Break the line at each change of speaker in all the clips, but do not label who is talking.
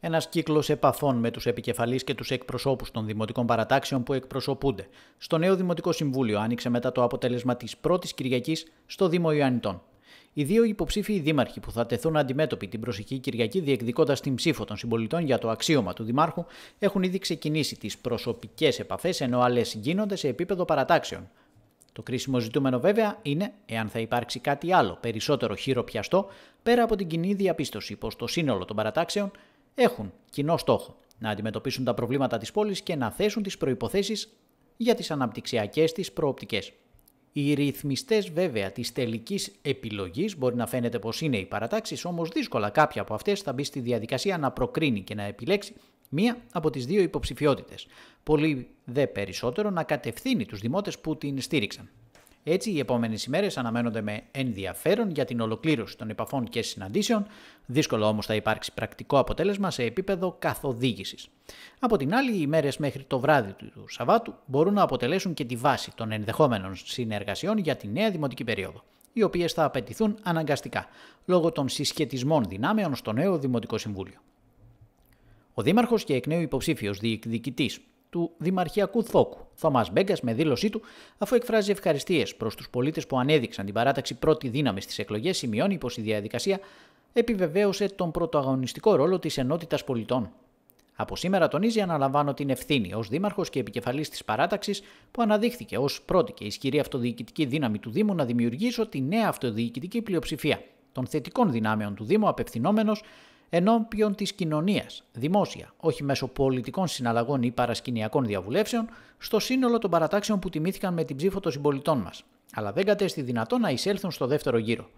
Ένας κύκλος επαφών με τους επικεφαλείς και τους εκπροσώπους των δημοτικών παρατάξεων που εκπροσωπούνται στο νέο Δημοτικό Συμβούλιο άνοιξε μετά το αποτέλεσμα της πρώτης Κυριακής στο Δήμο Ιωαννητών. Οι δύο υποψήφοι δήμαρχοι που θα τεθούν αντιμέτωποι την προσεχή Κυριακή διεκδικώντας την ψήφο των συμπολιτών για το αξίωμα του Δημάρχου έχουν ήδη ξεκινήσει τις προσωπικές επαφές ενώ άλλες γίνονται σε επίπεδο παρατάξεων. Το κρίσιμο ζητούμενο βέβαια είναι εάν θα υπάρξει κάτι άλλο περισσότερο χειροπιαστό πέρα από την κοινή διαπίστωση πως το σύνολο των παρατάξεων έχουν κοινό στόχο να αντιμετωπίσουν τα προβλήματα της πόλης και να θέσουν τις προϋποθέσεις για τις αναπτυξιακές της προοπτικές. Οι ρυθμιστές βέβαια της τελικής επιλογής μπορεί να φαίνεται πως είναι οι παρατάξεις, όμως δύσκολα κάποια από αυτές θα μπει στη διαδικασία να προκρίνει και να επιλέξει μία από τις δύο υποψηφιότητες. Πολύ δε περισσότερο να κατευθύνει τους δημότες που την στήριξαν. Έτσι, οι επόμενες ημέρες αναμένονται με ενδιαφέρον για την ολοκλήρωση των επαφών και συναντήσεων, δύσκολο όμως θα υπάρξει πρακτικό αποτέλεσμα σε επίπεδο καθοδήγησης. Από την άλλη, οι ημέρες μέχρι το βράδυ του Σαββάτου μπορούν να αποτελέσουν και τη βάση των ενδεχόμενων συνεργασιών για τη νέα δημοτική περίοδο οι οποίες θα απαιτηθούν αναγκαστικά λόγω των συσχετισμών δυνάμεων στο νέο Δημοτικό Συμβούλιο. Ο Δήμαρχος και εκ νέου υποψήφιος διεκδικητής του Δημαρχιακού Θόκου, Θωμάς Μπέγκας, με δήλωσή του, αφού εκφράζει ευχαριστίες προς τους πολίτες που ανέδειξαν την παράταξη πρώτη δύναμη στις εκλογές, σημειώνει πως η διαδικασία επιβεβαίωσε τον πρωταγωνιστικό ρόλο της ενότητας πολιτών. Από σήμερα, τονίζει, αναλαμβάνω την ευθύνη ως Δήμαρχος και επικεφαλής της παράταξης που αναδείχθηκε ως πρώτη και ισχυρή αυτοδιοικητική δύναμη του Δήμου να δημιουργήσω τη νέα αυτοδιοικητική πλειοψηφία των θετικών δυνάμεων του Δήμου, απευθυνόμενος ενώπιον της κοινωνίας, δημόσια, όχι μέσω πολιτικών συναλλαγών ή παρασκηνιακών διαβουλεύσεων, στο σύνολο των παρατάξεων που τιμήθηκαν με την ψήφο των συμπολιτών μας, αλλά δεν κατέστη δυνατόν να εισέλθουν στο δεύτερο γύρο.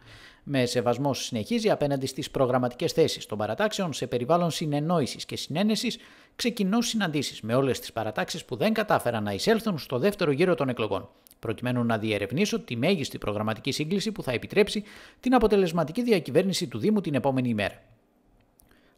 Με σεβασμό συνεχίζει απέναντι στις προγραμματικές θέσεις των παρατάξεων σε περιβάλλον συνεννόησης και συνένεσης, ξεκινώ συναντήσεις με όλες τις παρατάξεις που δεν κατάφεραν να εισέλθουν στο δεύτερο γύρο των εκλογών, προκειμένου να διερευνήσω τη μέγιστη προγραμματική σύγκληση που θα επιτρέψει την αποτελεσματική διακυβέρνηση του Δήμου την επόμενη ημέρα.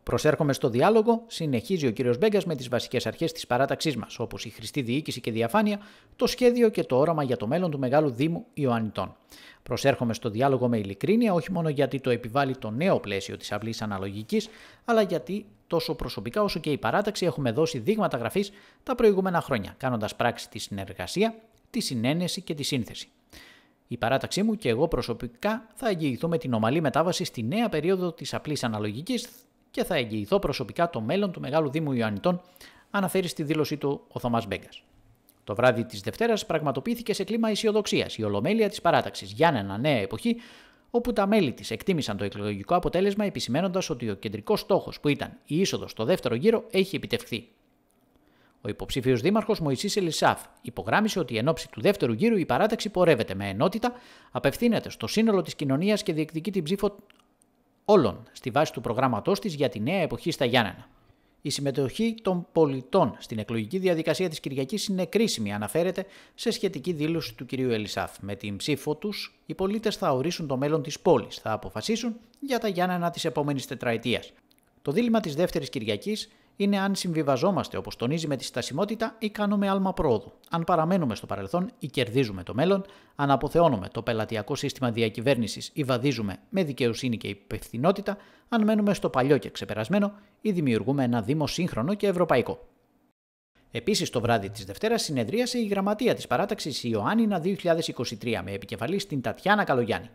Προσέρχομαι στο διάλογο, συνεχίζει ο κ. Μπέγκας με τις βασικές αρχές της παράταξής μας, όπως η χρηστή διοίκηση και διαφάνεια, το σχέδιο και το όραμα για το μέλλον του Μεγάλου Δήμου Ιωαννιτών. Προσέρχομαι στο διάλογο με ειλικρίνεια, όχι μόνο γιατί το επιβάλλει το νέο πλαίσιο της απλή αναλογικής, αλλά γιατί τόσο προσωπικά όσο και η παράταξη έχουμε δώσει δείγματα γραφής τα προηγούμενα χρόνια, κάνοντας πράξη τη συνεργασία, τη συνένεση και τη σύνθεση. Η παράταξή μου και εγώ προσωπικά θα εγγυηθούμε την ομαλή μετάβαση στη νέα περίοδο της απλή αναλογικής, και θα εγγυηθώ προσωπικά το μέλλον του Μεγάλου Δήμου Ιωαννητών, αναφέρει στη δήλωσή του ο Θωμάς Μπέγκας. Το βράδυ της Δευτέρας πραγματοποιήθηκε σε κλίμα αισιοδοξίας η ολομέλεια της παράταξης ένα Νέα Εποχή, όπου τα μέλη της εκτίμησαν το εκλογικό αποτέλεσμα επισημένοντας ότι ο κεντρικός στόχος που ήταν η είσοδος στο δεύτερο γύρο έχει επιτευχθεί. Ο υποψήφιος δήμαρχος Μωησή Ελισάφ υπογράμμισε ότι εν ώψη του δεύτερου γύρου η παράταξη πορεύεται με ενότητα, απευθύνεται στο σύνολο της κοινωνίας και διεκδικεί την ψήφο όλων στη βάση του προγράμματο της για τη νέα εποχή στα Γιάννενα. Η συμμετοχή των πολιτών στην εκλογική διαδικασία της Κυριακής είναι κρίσιμη, αναφέρεται σε σχετική δήλωση του κυρίου Ελισάφ. Με την ψήφο τους, οι πολίτες θα ορίσουν το μέλλον της πόλης, θα αποφασίσουν για τα Γιάννενα της επόμενης τετραετίας. Το δίλημα της δεύτερης Κυριακής είναι αν συμβιβαζόμαστε, όπως τονίζει, με τη στασιμότητα ή κάνουμε άλμα πρόοδου. Αν παραμένουμε στο παρελθόν ή κερδίζουμε το μέλλον, αν αποθεώνουμε το πελατειακό σύστημα διακυβέρνησης ή βαδίζουμε με δικαιοσύνη και υπευθυνότητα, αν μένουμε στο παλιό και ξεπερασμένο ή δημιουργούμε ένα Δήμο σύγχρονο και ευρωπαϊκό. Επίσης, το βράδυ της Δευτέρας συνεδρίασε η γραμματεία της παράταξης Ιωάννινα 2023 με επικεφαλής στην Τατιάνα Καλογιάννη.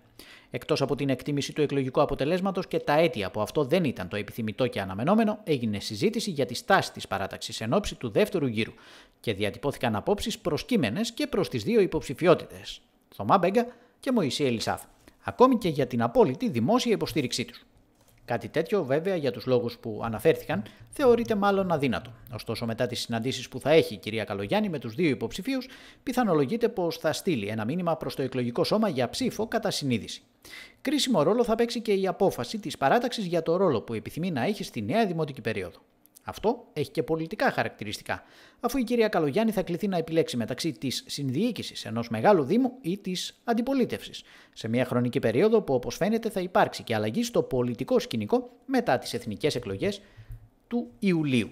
Εκτός από την εκτίμηση του εκλογικού αποτελέσματος και τα αίτια που αυτό δεν ήταν το επιθυμητό και αναμενόμενο, έγινε συζήτηση για τη στάση της παράταξης εν ώψη του δεύτερου γύρου και διατυπώθηκαν απόψεις προσκύμενε και προς τις δύο υποψηφιότητες, Θωμά Μπέγκα και Μωυσή Ελισάφ, ακόμη και για την απόλυτη δημόσια υποστήριξή τους. Κάτι τέτοιο, βέβαια, για τους λόγους που αναφέρθηκαν, θεωρείται μάλλον αδύνατο. Ωστόσο, μετά τις συναντήσεις που θα έχει η κυρία Καλογιάννη με τους δύο υποψηφίους, πιθανολογείται πως θα στείλει ένα μήνυμα προς το εκλογικό σώμα για ψήφο κατά συνείδηση. Κρίσιμο ρόλο θα παίξει και η απόφαση της παράταξης για το ρόλο που επιθυμεί να έχει στη νέα δημοτική περίοδο. Αυτό έχει και πολιτικά χαρακτηριστικά, αφού η κυρία Καλογιάννη θα κληθεί να επιλέξει μεταξύ της συνδιοίκησης ενός μεγάλου Δήμου ή της αντιπολίτευσης, σε μια χρονική περίοδο που, όπως φαίνεται, θα υπάρξει και αλλαγή στο πολιτικό σκηνικό μετά τις εθνικές εκλογές του Ιουλίου.